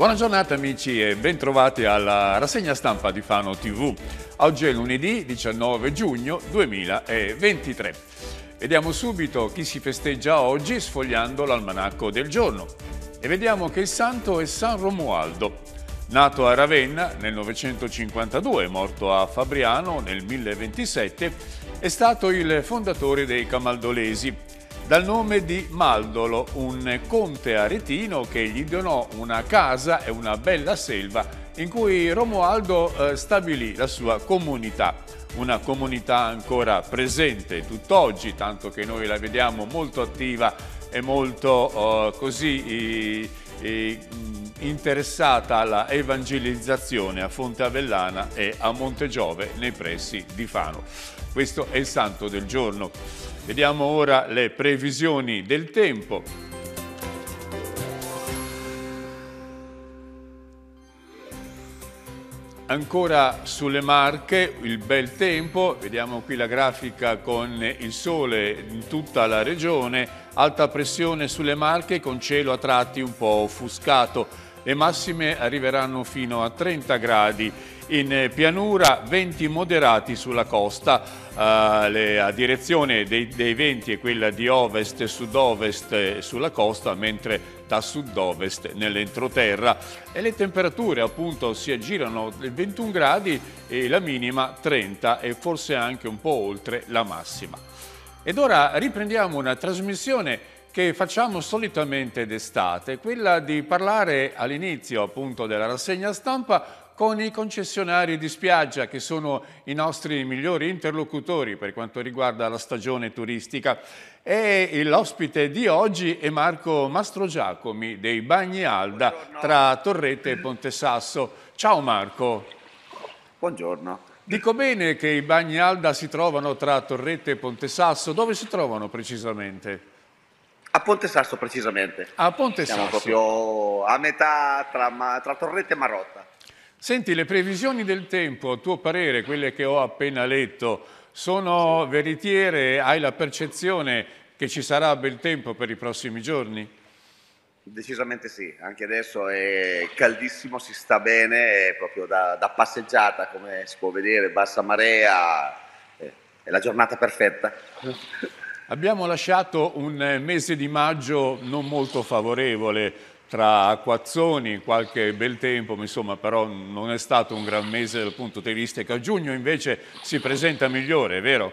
Buona giornata amici e bentrovati alla rassegna stampa di Fano TV. Oggi è lunedì 19 giugno 2023. Vediamo subito chi si festeggia oggi sfogliando l'almanacco del giorno. E vediamo che il santo è San Romualdo, Nato a Ravenna nel 952 morto a Fabriano nel 1027, è stato il fondatore dei Camaldolesi dal nome di Maldolo, un conte aretino che gli donò una casa e una bella selva in cui Romualdo eh, stabilì la sua comunità una comunità ancora presente tutt'oggi, tanto che noi la vediamo molto attiva e molto eh, così eh, interessata alla evangelizzazione a Fonte Avellana e a Montegiove nei pressi di Fano. Questo è il santo del giorno. Vediamo ora le previsioni del tempo. Ancora sulle Marche il bel tempo, vediamo qui la grafica con il sole in tutta la regione, alta pressione sulle Marche con cielo a tratti un po' offuscato le massime arriveranno fino a 30 gradi in pianura, venti moderati sulla costa. Uh, le, la direzione dei, dei, venti è quella di ovest e sud-ovest eh, sulla costa, mentre da sud-ovest nell'entroterra. E le temperature appunto si aggirano 21 gradi e la minima 30 e forse anche un po' oltre la massima. Ed ora riprendiamo una trasmissione che facciamo solitamente d'estate, quella di parlare all'inizio appunto della rassegna stampa con i concessionari di spiaggia che sono i nostri migliori interlocutori per quanto riguarda la stagione turistica e l'ospite di oggi è Marco Mastrogiacomi dei Bagni Alda Buongiorno. tra Torrette e Ponte Sasso. Ciao Marco. Buongiorno. Dico bene che i Bagni Alda si trovano tra Torrette e Ponte Sasso, dove si trovano precisamente? A Ponte Sasso precisamente. A Ponte Siamo Sasso. proprio a metà tra, tra Torrette e Marotta. Senti, le previsioni del tempo, a tuo parere, quelle che ho appena letto, sono sì. veritiere? Hai la percezione che ci sarà bel tempo per i prossimi giorni? Decisamente sì, anche adesso è caldissimo, si sta bene, è proprio da, da passeggiata come si può vedere, bassa marea, eh, è la giornata perfetta. Eh. Abbiamo lasciato un eh, mese di maggio non molto favorevole, tra acquazzoni, qualche bel tempo, insomma, però non è stato un gran mese dal punto di vista che a giugno invece si presenta migliore, vero?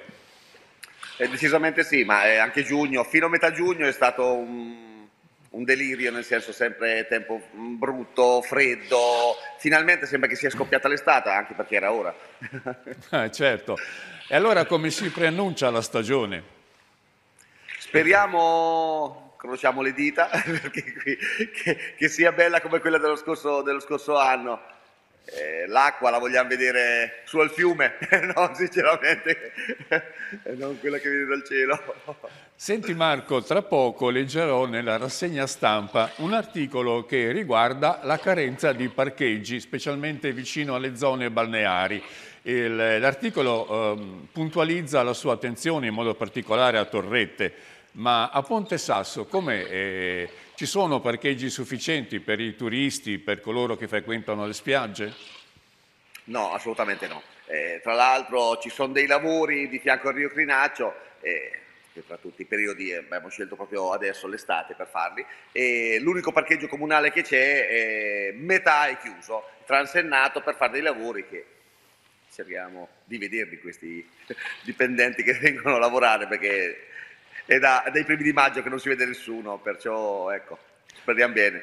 Eh, decisamente sì, ma eh, anche giugno, fino a metà giugno è stato un, un delirio, nel senso sempre tempo mm, brutto, freddo, finalmente sembra che sia scoppiata l'estate, anche perché era ora. ah, certo, e allora come si preannuncia la stagione? Speriamo, crociamo le dita, qui, che, che, sia bella come quella dello scorso, dello scorso anno. Eh, l'acqua la vogliamo vedere su al fiume, no, sinceramente, non quella che viene dal cielo. Senti Marco, tra poco leggerò nella rassegna stampa un articolo che riguarda la carenza di parcheggi, specialmente vicino alle zone balneari. L'articolo eh, puntualizza la sua attenzione in modo particolare a Torrette, ma a Ponte Sasso come eh, ci sono parcheggi sufficienti per i turisti, per coloro che frequentano le spiagge? No, assolutamente no. Eh, tra l'altro ci sono dei lavori di fianco al Rio Crinaccio, eh, che tra tutti i periodi eh, abbiamo scelto proprio adesso l'estate per farli, e l'unico parcheggio comunale che c'è, metà è chiuso, transennato per fare dei lavori che cerchiamo di vederli questi dipendenti che vengono a lavorare perché è, da, dai primi di maggio che non si vede nessuno, perciò ecco, speriamo bene.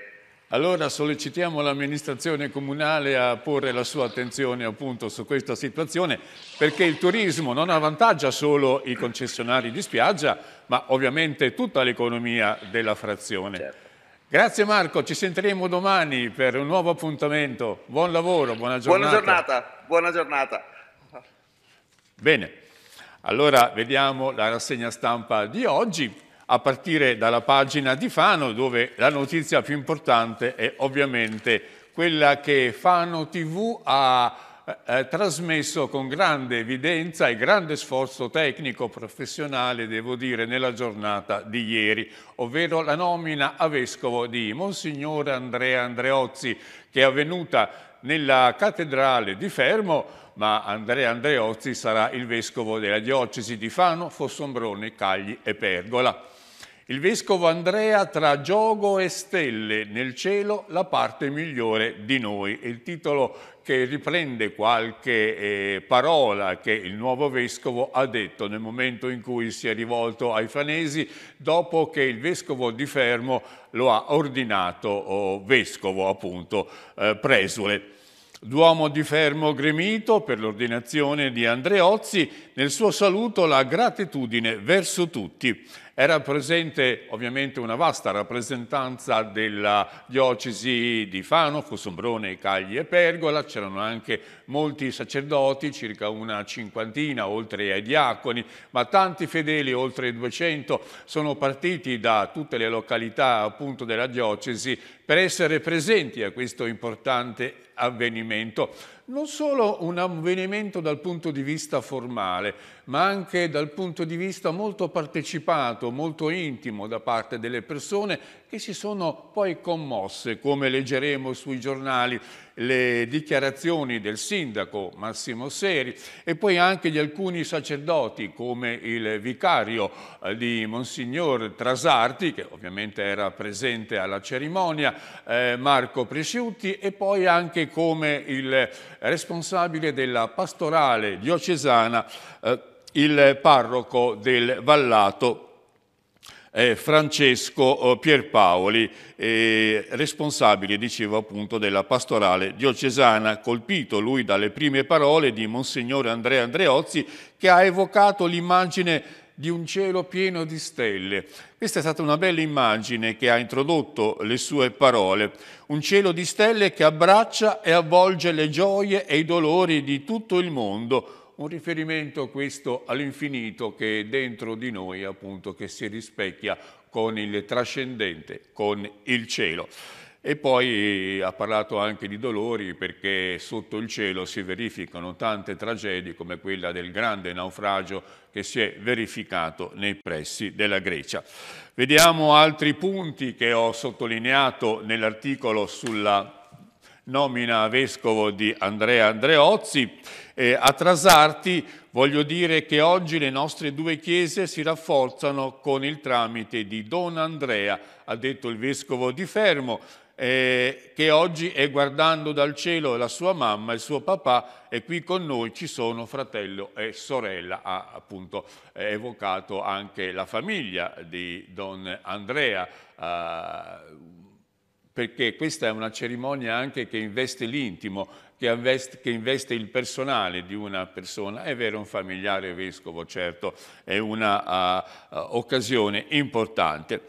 Allora sollecitiamo l'amministrazione comunale a porre la sua attenzione appunto su questa situazione perché il turismo non avvantaggia solo i concessionari di spiaggia ma ovviamente tutta l'economia della frazione. Certo. Grazie Marco, ci sentiremo domani per un nuovo appuntamento. Buon lavoro, buona giornata. Buona giornata, buona giornata. Bene. Allora vediamo la rassegna stampa di oggi, a partire dalla pagina di Fano, dove la notizia più importante è ovviamente quella che Fano TV ha eh, eh, trasmesso con grande evidenza e grande sforzo tecnico professionale, devo dire, nella giornata di ieri, ovvero la nomina a vescovo di Monsignore Andrea Andreozzi, che è avvenuta nella cattedrale di Fermo, ma Andrea Andreozzi sarà il vescovo della diocesi di Fano, Fossombrone, Cagli e Pergola. Il vescovo Andrea tra giogo e stelle, nel cielo la parte migliore di noi. È il titolo che riprende qualche eh, parola che il nuovo vescovo ha detto nel momento in cui si è rivolto ai fanesi dopo che il vescovo di Fermo lo ha ordinato oh, vescovo appunto eh, presule. Duomo di Fermo gremito per l'ordinazione di Andreozzi, nel suo saluto la gratitudine verso tutti. Era presente ovviamente una vasta rappresentanza della diocesi di Fano, Fossombrone, Cagli e Pergola, c'erano anche molti sacerdoti, circa una cinquantina, oltre ai diaconi, ma tanti fedeli, oltre 200, sono partiti da tutte le località appunto della diocesi per essere presenti a questo importante avvenimento non solo un avvenimento dal punto di vista formale, ma anche dal punto di vista molto partecipato, molto intimo da parte delle persone che si sono poi commosse, come leggeremo sui giornali le dichiarazioni del sindaco Massimo Seri e poi anche di alcuni sacerdoti come il vicario eh, di Monsignor Trasarti, che ovviamente era presente alla cerimonia, eh, Marco Presciutti e poi anche come il responsabile della pastorale diocesana, eh, il parroco del Vallato, eh, Francesco eh, Pierpaoli, eh, responsabile, dicevo appunto, della pastorale diocesana, colpito lui dalle prime parole di Monsignore Andrea Andreozzi, che ha evocato l'immagine di un cielo pieno di stelle. Questa è stata una bella immagine che ha introdotto le sue parole, un cielo di stelle che abbraccia e avvolge le gioie e i dolori di tutto il mondo, un riferimento questo all'infinito che è dentro di noi, appunto, che si rispecchia con il trascendente, con il cielo. E poi ha parlato anche di dolori perché sotto il cielo si verificano tante tragedie come quella del grande naufragio che si è verificato nei pressi della Grecia. Vediamo altri punti che ho sottolineato nell'articolo sulla nomina a vescovo di Andrea Andreozzi. Eh, a Trasarti voglio dire che oggi le nostre due chiese si rafforzano con il tramite di Don Andrea, ha detto il vescovo di Fermo, eh, che oggi è guardando dal cielo la sua mamma e il suo papà e qui con noi ci sono fratello e sorella, ha appunto evocato anche la famiglia di Don Andrea, eh, perché questa è una cerimonia anche che investe l'intimo, che investe, che investe, il personale di una persona. È vero, un familiare vescovo, certo, è un'occasione eh, uh, uh, importante.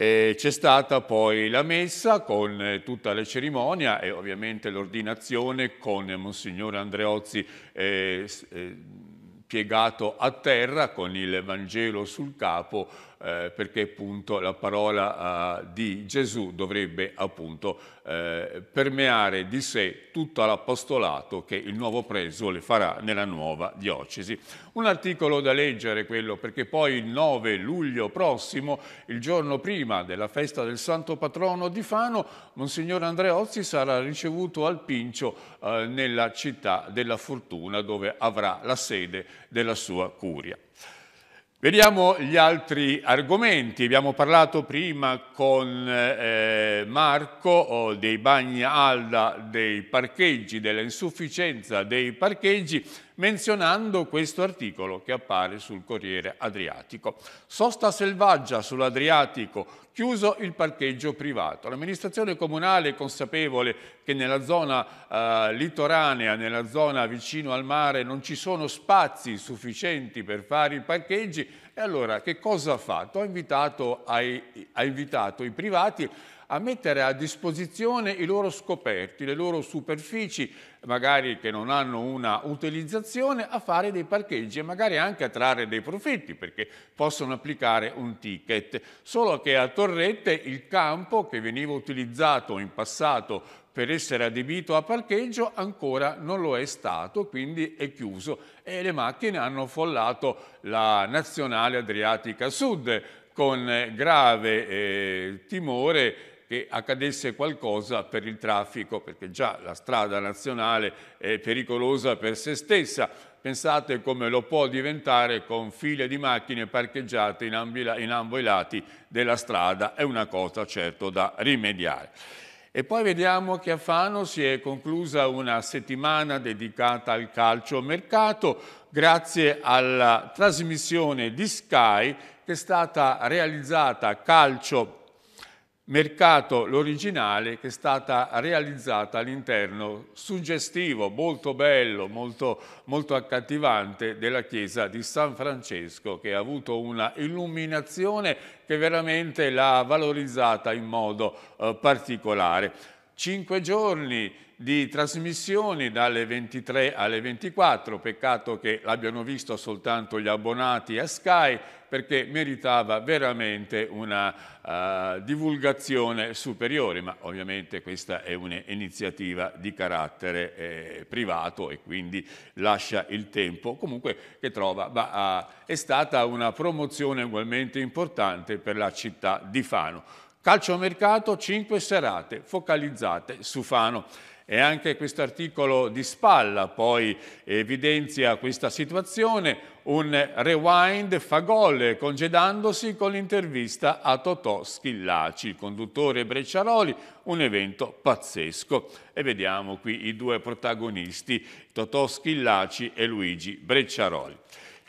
Eh, c'è stata poi la messa con eh, tutta la cerimonia e ovviamente l'ordinazione con Monsignor Andreozzi eh, eh, piegato a terra con il Vangelo sul capo eh, perché appunto la parola eh, di Gesù dovrebbe appunto eh, permeare di sé tutto l'apostolato che il nuovo presole farà nella nuova diocesi. Un articolo da leggere quello perché poi il 9 luglio prossimo, il giorno prima della festa del Santo Patrono di Fano, Monsignor Andreozzi sarà ricevuto al Pincio eh, nella città della Fortuna dove avrà la sede della sua curia. Vediamo gli altri argomenti. Abbiamo parlato prima con eh, Marco oh, dei bagni alda dei parcheggi, dell'insufficienza dei parcheggi menzionando questo articolo che appare sul Corriere Adriatico. Sosta selvaggia sull'Adriatico, chiuso il parcheggio privato. L'amministrazione comunale è consapevole che nella zona eh, litoranea, nella zona vicino al mare, non ci sono spazi sufficienti per fare i parcheggi e allora che cosa ha fatto? Ha invitato, ai, ha invitato i privati a mettere a disposizione i loro scoperti, le loro superfici, magari che non hanno una utilizzazione, a fare dei parcheggi e magari anche a trarre dei profitti, perché possono applicare un ticket. Solo che a Torrette il campo che veniva utilizzato in passato per essere adibito a parcheggio ancora non lo è stato, quindi è chiuso e le macchine hanno affollato la Nazionale Adriatica Sud con grave eh, timore che accadesse qualcosa per il traffico, perché già la strada nazionale è pericolosa per se stessa. Pensate come lo può diventare con file di macchine parcheggiate in, in ambo i lati della strada, è una cosa certo da rimediare. E poi vediamo che a Fano si è conclusa una settimana dedicata al calcio mercato grazie alla trasmissione di Sky che è stata realizzata calcio Mercato l'originale che è stata realizzata all'interno suggestivo, molto bello, molto, molto accattivante della chiesa di San Francesco che ha avuto una illuminazione che veramente l'ha valorizzata in modo eh, particolare. Cinque giorni di trasmissioni dalle 23 alle 24, peccato che l'abbiano visto soltanto gli abbonati a Sky perché meritava veramente una uh, divulgazione superiore, ma ovviamente questa è un'iniziativa di carattere eh, privato e quindi lascia il tempo comunque che trova, ma uh, è stata una promozione ugualmente importante per la città di Fano. Calcio mercato 5 serate focalizzate su Fano. E anche questo articolo di spalla poi evidenzia questa situazione, un rewind fa gol congedandosi con l'intervista a Totò Schillaci, il conduttore Brecciaroli, un evento pazzesco. E vediamo qui i due protagonisti, Totò Schillaci e Luigi Brecciaroli.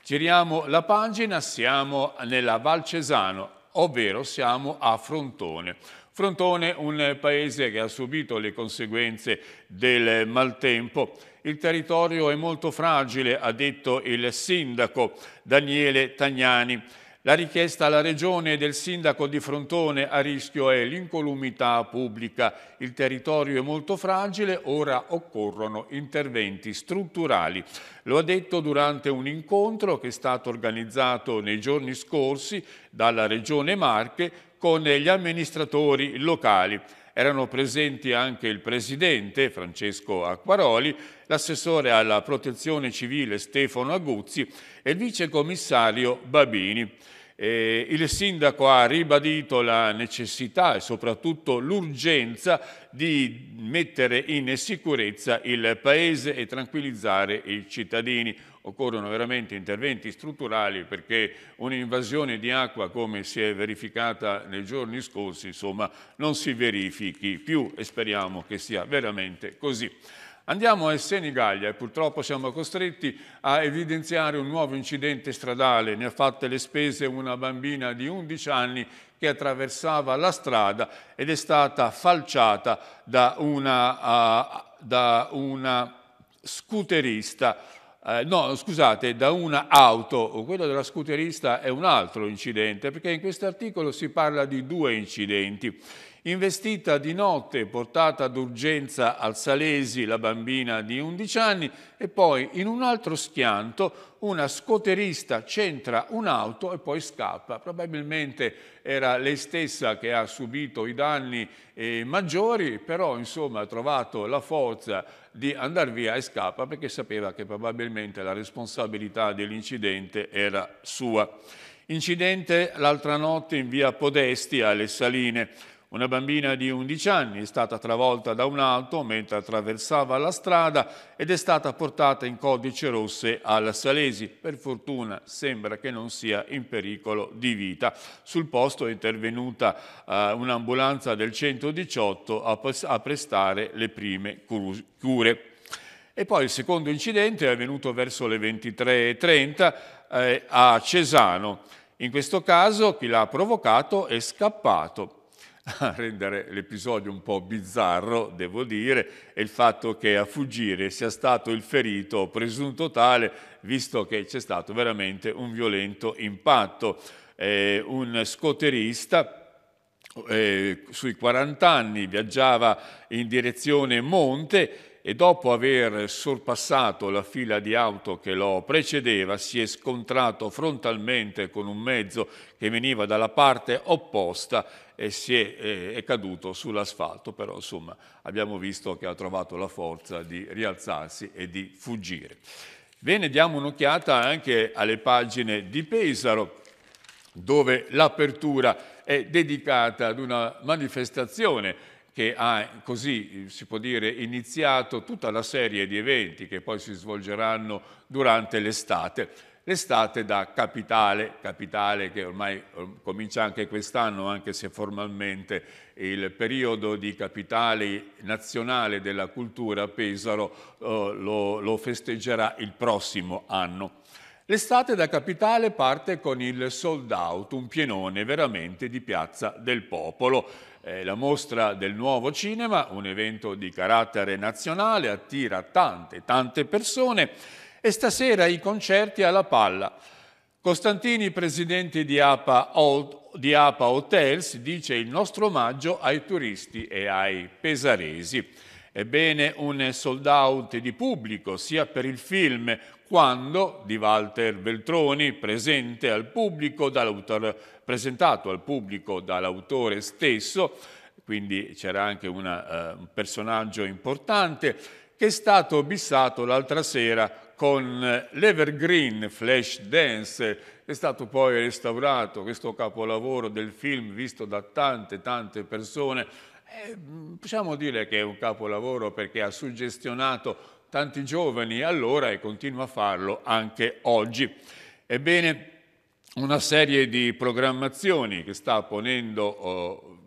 Giriamo la pagina, siamo nella Valcesano, ovvero siamo a Frontone, Frontone, un paese che ha subito le conseguenze del maltempo. Il territorio è molto fragile, ha detto il sindaco Daniele Tagnani. La richiesta alla Regione del sindaco di Frontone a rischio è l'incolumità pubblica. Il territorio è molto fragile, ora occorrono interventi strutturali. Lo ha detto durante un incontro che è stato organizzato nei giorni scorsi dalla Regione Marche con gli amministratori locali. Erano presenti anche il presidente Francesco Acquaroli, l'assessore alla protezione civile Stefano Aguzzi e il vicecommissario Babini. Eh, il sindaco ha ribadito la necessità e soprattutto l'urgenza di mettere in sicurezza il paese e tranquillizzare i cittadini occorrono veramente interventi strutturali perché un'invasione di acqua come si è verificata nei giorni scorsi insomma, non si verifichi più e speriamo che sia veramente così. Andiamo a Senigallia e purtroppo siamo costretti a evidenziare un nuovo incidente stradale. Ne ha fatte le spese una bambina di 11 anni che attraversava la strada ed è stata falciata da una, uh, da una scooterista eh, no, scusate, da un'auto, quello della scooterista è un altro incidente, perché in questo articolo si parla di due incidenti. Investita di notte, portata d'urgenza al Salesi la bambina di 11 anni e poi in un altro schianto una scoterista centra un'auto e poi scappa. Probabilmente era lei stessa che ha subito i danni eh, maggiori, però insomma ha trovato la forza di andare via e scappa perché sapeva che probabilmente la responsabilità dell'incidente era sua. Incidente l'altra notte in via Podesti alle Saline. Una bambina di 11 anni è stata travolta da un auto mentre attraversava la strada ed è stata portata in codice rosse alla Salesi. Per fortuna sembra che non sia in pericolo di vita. Sul posto è intervenuta eh, un'ambulanza del 118 a, a prestare le prime cure. E poi il secondo incidente è avvenuto verso le 23.30 eh, a Cesano. In questo caso chi l'ha provocato è scappato a rendere l'episodio un po' bizzarro, devo dire, è il fatto che a fuggire sia stato il ferito presunto tale, visto che c'è stato veramente un violento impatto. Eh, un scoterista eh, sui 40 anni viaggiava in direzione Monte e dopo aver sorpassato la fila di auto che lo precedeva si è scontrato frontalmente con un mezzo che veniva dalla parte opposta e si è, è, eh, è caduto sull'asfalto, però insomma abbiamo visto che ha trovato la forza di rialzarsi e di fuggire. Bene, diamo un'occhiata anche alle pagine di Pesaro, dove l'apertura è dedicata ad una manifestazione che ha così, si può dire, iniziato tutta la serie di eventi che poi si svolgeranno durante l'estate l'estate da capitale, capitale che ormai comincia anche quest'anno, anche se formalmente il periodo di capitale nazionale della cultura Pesaro eh, lo, lo festeggerà il prossimo anno. L'estate da capitale parte con il sold out, un pienone veramente di Piazza del Popolo. Eh, la mostra del nuovo cinema, un evento di carattere nazionale, attira tante, tante persone e stasera i concerti alla palla. Costantini, presidente di APA, di APA Hotels, dice il nostro omaggio ai turisti e ai pesaresi. Ebbene, un sold out di pubblico sia per il film Quando di Walter Veltroni, presente al pubblico presentato al pubblico dall'autore stesso, quindi c'era anche una, uh, un personaggio importante, che è stato bissato l'altra sera con l'Evergreen Flash Dance, è stato poi restaurato questo capolavoro del film visto da tante tante persone. Eh, possiamo dire che è un capolavoro perché ha suggestionato tanti giovani allora e continua a farlo anche oggi. Ebbene, una serie di programmazioni che sta ponendo oh,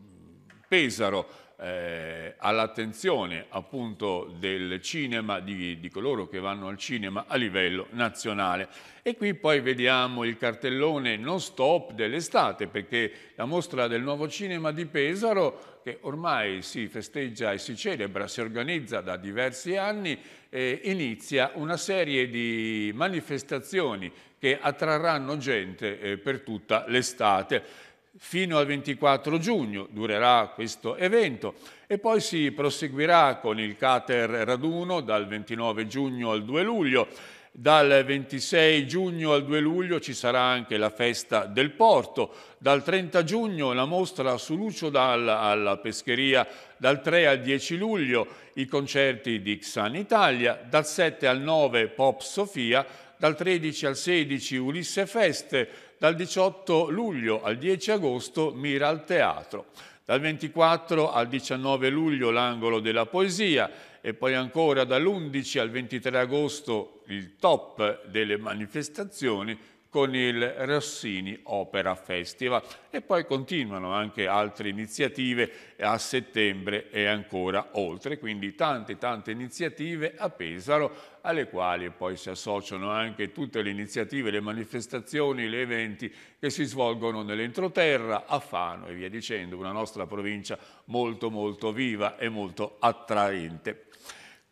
Pesaro, eh, all'attenzione appunto del cinema, di, di, coloro che vanno al cinema a livello nazionale. E qui poi vediamo il cartellone non stop dell'estate, perché la mostra del nuovo cinema di Pesaro, che ormai si festeggia e si celebra, si organizza da diversi anni, eh, inizia una serie di manifestazioni che attrarranno gente eh, per tutta l'estate fino al 24 giugno durerà questo evento e poi si proseguirà con il Cater Raduno dal 29 giugno al 2 luglio. Dal 26 giugno al 2 luglio ci sarà anche la festa del porto, dal 30 giugno la mostra su Lucio Dalla alla pescheria, dal 3 al 10 luglio i concerti di Xan Italia, dal 7 al 9 Pop Sofia, dal 13 al 16 Ulisse Fest, dal 18 luglio al 10 agosto Mira al Teatro, dal 24 al 19 luglio l'angolo della poesia e poi ancora dall'11 al 23 agosto il top delle manifestazioni con il Rossini Opera Festival e poi continuano anche altre iniziative a settembre e ancora oltre, quindi tante tante iniziative a Pesaro alle quali poi si associano anche tutte le iniziative, le manifestazioni, gli eventi che si svolgono nell'entroterra, a Fano e via dicendo, una nostra provincia molto molto viva e molto attraente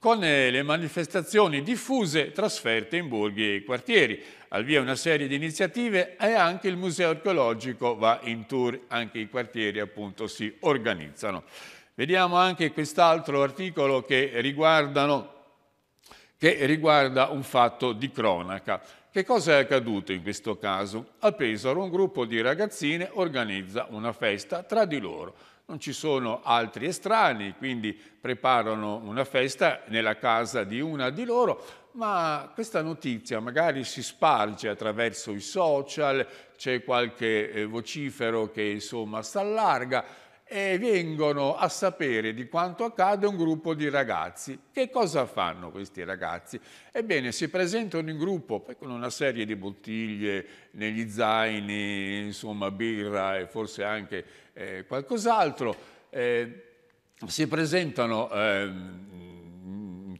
con eh, le manifestazioni diffuse trasferte in borghi e quartieri. Al via una serie di iniziative e anche il museo archeologico va in tour, anche i quartieri appunto si organizzano. Vediamo anche quest'altro articolo che, che riguarda un fatto di cronaca. Che cosa è accaduto in questo caso? A Pesaro un gruppo di ragazzine organizza una festa tra di loro non ci sono altri estranei, quindi preparano una festa nella casa di una di loro, ma questa notizia magari si sparge attraverso i social, c'è qualche eh, vocifero che insomma si allarga e vengono a sapere di quanto accade un gruppo di ragazzi. Che cosa fanno questi ragazzi? Ebbene, si presentano in gruppo con una serie di bottiglie negli zaini, insomma birra e forse anche eh, qualcos'altro. Eh, si presentano eh,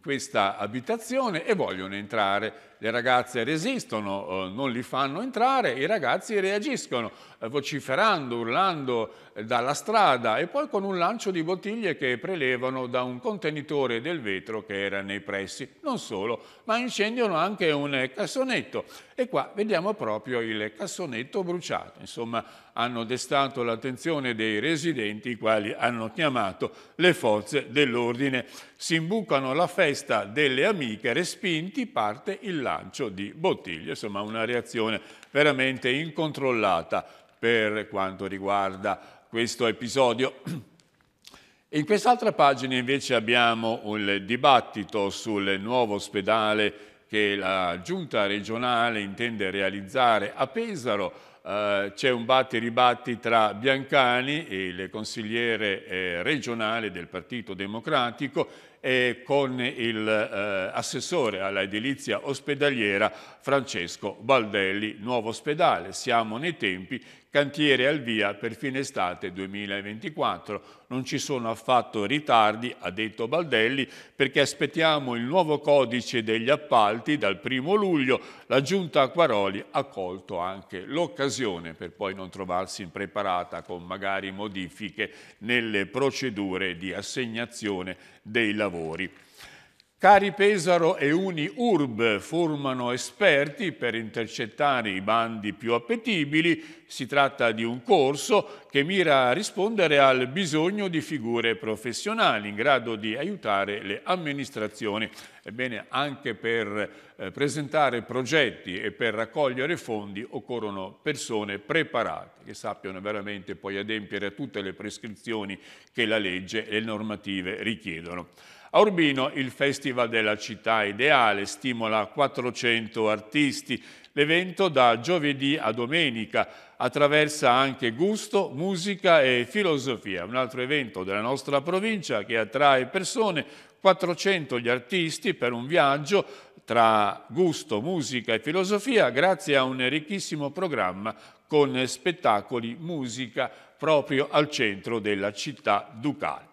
questa abitazione e vogliono entrare. Le ragazze resistono, eh, non li fanno entrare, i ragazzi reagiscono. Eh, vociferando, urlando eh, dalla strada e poi con un lancio di bottiglie che prelevano da un contenitore del vetro che era nei pressi. Non solo, ma incendiano anche un eh, cassonetto e qua vediamo proprio il cassonetto bruciato. Insomma, hanno destato l'attenzione dei residenti, i quali hanno chiamato le forze dell'ordine. Si imbucano la festa delle amiche, respinti parte il lancio di bottiglie. Insomma, una reazione veramente incontrollata per quanto riguarda questo episodio. In quest'altra pagina invece abbiamo un dibattito sul nuovo ospedale che la giunta regionale intende realizzare a Pesaro. Uh, c'è un batti ribatti tra Biancani, il consigliere eh, regionale del Partito Democratico, e con il eh, assessore alla edilizia ospedaliera Francesco Baldelli, nuovo ospedale. Siamo nei tempi Cantiere al via per fine estate 2024. Non ci sono affatto ritardi, ha detto Baldelli, perché aspettiamo il nuovo codice degli appalti dal primo luglio. La giunta Acquaroli ha colto anche l'occasione per poi non trovarsi impreparata con magari modifiche nelle procedure di assegnazione dei lavori. Cari Pesaro e Uni Urb formano esperti per intercettare i bandi più appetibili. Si tratta di un corso che mira a rispondere al bisogno di figure professionali in grado di aiutare le amministrazioni. Ebbene, anche per eh, presentare progetti e per raccogliere fondi occorrono persone preparate che sappiano veramente poi adempiere a tutte le prescrizioni che la legge e le normative richiedono. A Urbino il Festival della Città Ideale stimola 400 artisti. L'evento da giovedì a domenica attraversa anche gusto, musica e filosofia, un altro evento della nostra provincia che attrae persone, 400 gli artisti per un viaggio tra gusto, musica e filosofia grazie a un ricchissimo programma con spettacoli, musica proprio al centro della città ducale.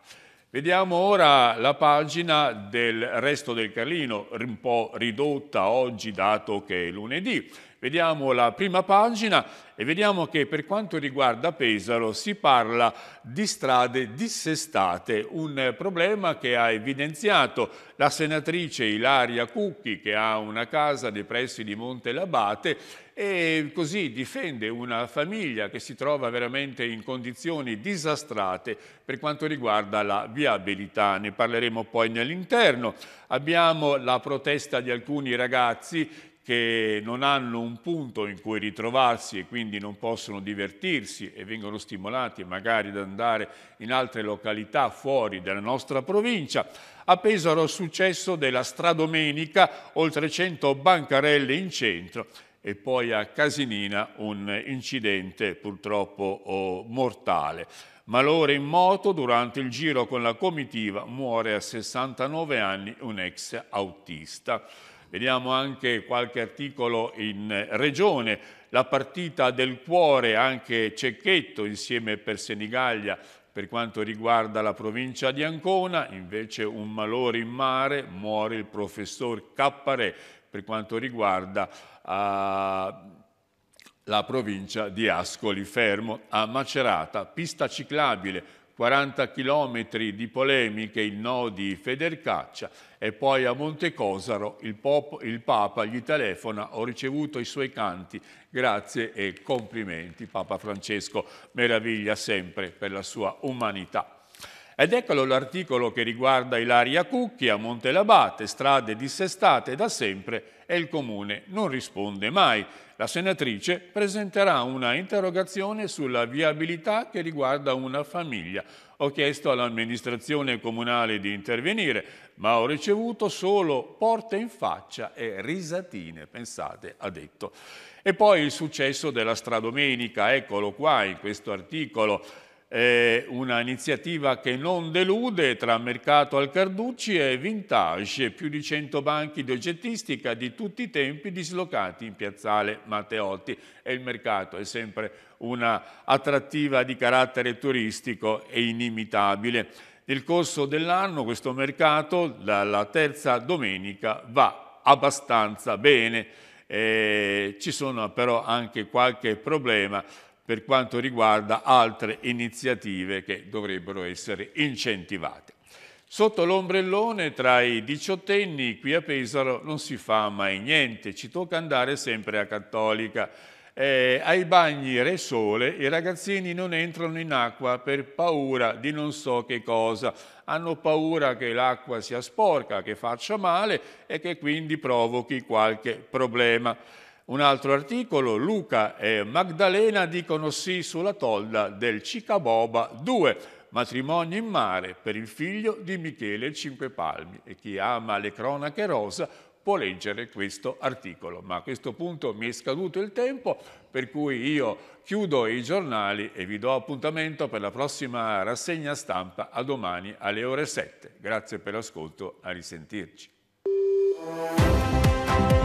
Vediamo ora la pagina del resto del Carlino, un po' ridotta oggi dato che è lunedì. Vediamo la prima pagina e vediamo che per quanto riguarda Pesaro si parla di strade dissestate, un problema che ha evidenziato la senatrice Ilaria Cucchi che ha una casa nei pressi di Monte Labate e così difende una famiglia che si trova veramente in condizioni disastrate per quanto riguarda la viabilità. Ne parleremo poi nell'interno. Abbiamo la protesta di alcuni ragazzi che non hanno un punto in cui ritrovarsi e quindi non possono divertirsi e vengono stimolati magari ad andare in altre località fuori dalla nostra provincia. A Pesaro il successo della Stradomenica, oltre 100 bancarelle in centro e poi a Casinina un incidente purtroppo oh, mortale. Malore in moto durante il giro con la comitiva muore a 69 anni un ex autista. Vediamo anche qualche articolo in eh, regione, la partita del cuore anche Cecchetto insieme per Senigallia per quanto riguarda la provincia di Ancona, invece un malore in mare, muore il professor Cappare per quanto riguarda uh, la provincia di Ascoli Fermo a Macerata, pista ciclabile 40 chilometri di polemiche, il no di Federcaccia e poi a Montecosaro il, pop, il Papa gli telefona, ho ricevuto i suoi canti, grazie e complimenti. Papa Francesco meraviglia sempre per la sua umanità. Ed eccolo l'articolo che riguarda Ilaria Cucchi a Montelabate, strade dissestate da sempre e il comune non risponde mai. La senatrice presenterà una interrogazione sulla viabilità che riguarda una famiglia. Ho chiesto all'amministrazione comunale di intervenire, ma ho ricevuto solo porte in faccia e risatine, pensate, ha detto. E poi il successo della Stradomenica, eccolo qua in questo articolo è una iniziativa che non delude tra Mercato al Carducci e Vintage, più di 100 banchi di oggettistica di tutti i tempi dislocati in piazzale Matteotti e il mercato è sempre una attrattiva di carattere turistico e inimitabile. Nel corso dell'anno questo mercato dalla terza domenica va abbastanza bene, eh, ci sono però anche qualche problema per quanto riguarda altre iniziative che dovrebbero essere incentivate. Sotto l'ombrellone tra i diciottenni qui a Pesaro non si fa mai niente, ci tocca andare sempre a Cattolica. Eh, ai bagni Re Sole i ragazzini non entrano in acqua per paura di non so che cosa, hanno paura che l'acqua sia sporca, che faccia male e che quindi provochi qualche problema. Un altro articolo, Luca e Magdalena dicono sì sulla tolda del Cicaboba 2, matrimonio in mare per il figlio di Michele Cinque Palmi. E chi ama le cronache rosa può leggere questo articolo. Ma a questo punto mi è scaduto il tempo, per cui io chiudo i giornali e vi do appuntamento per la prossima rassegna stampa a domani alle ore 7. Grazie per l'ascolto, a risentirci.